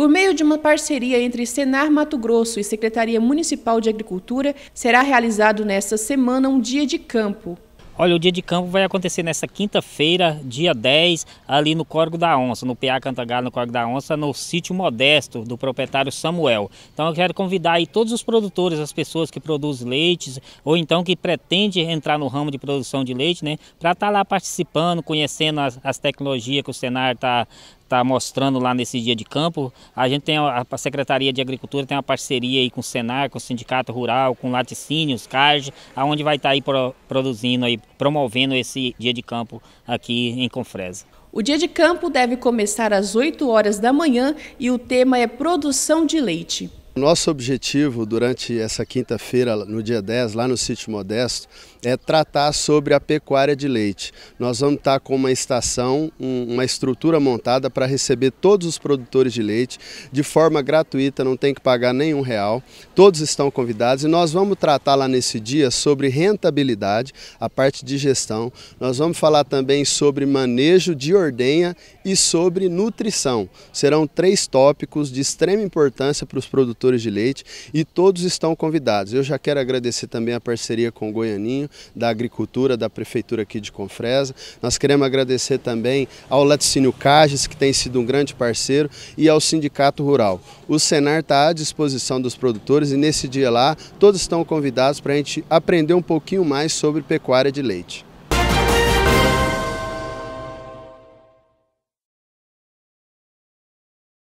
Por meio de uma parceria entre Senar Mato Grosso e Secretaria Municipal de Agricultura, será realizado nesta semana um dia de campo. Olha, o dia de campo vai acontecer nesta quinta-feira, dia 10, ali no Córrego da Onça, no PA Cantagalo, no Córrego da Onça, no sítio modesto do proprietário Samuel. Então eu quero convidar aí todos os produtores, as pessoas que produzem leites ou então que pretende entrar no ramo de produção de leite, né, para estar tá lá participando, conhecendo as, as tecnologias que o Senar está está mostrando lá nesse dia de campo. A gente tem a, a, Secretaria de Agricultura tem uma parceria aí com o Senar, com o Sindicato Rural, com Laticínios, CARJ, aonde vai estar tá aí pro, produzindo aí, promovendo esse dia de campo aqui em Confresa. O dia de campo deve começar às 8 horas da manhã e o tema é produção de leite. Nosso objetivo durante essa quinta-feira, no dia 10, lá no Sítio Modesto, é tratar sobre a pecuária de leite. Nós vamos estar com uma estação, uma estrutura montada para receber todos os produtores de leite de forma gratuita, não tem que pagar nenhum real. Todos estão convidados e nós vamos tratar lá nesse dia sobre rentabilidade, a parte de gestão. Nós vamos falar também sobre manejo de ordenha e sobre nutrição. Serão três tópicos de extrema importância para os produtores produtores de leite e todos estão convidados. Eu já quero agradecer também a parceria com o Goianinho, da Agricultura, da Prefeitura aqui de Confresa. Nós queremos agradecer também ao Laticínio Cages, que tem sido um grande parceiro, e ao Sindicato Rural. O Senar está à disposição dos produtores e nesse dia lá todos estão convidados para a gente aprender um pouquinho mais sobre pecuária de leite.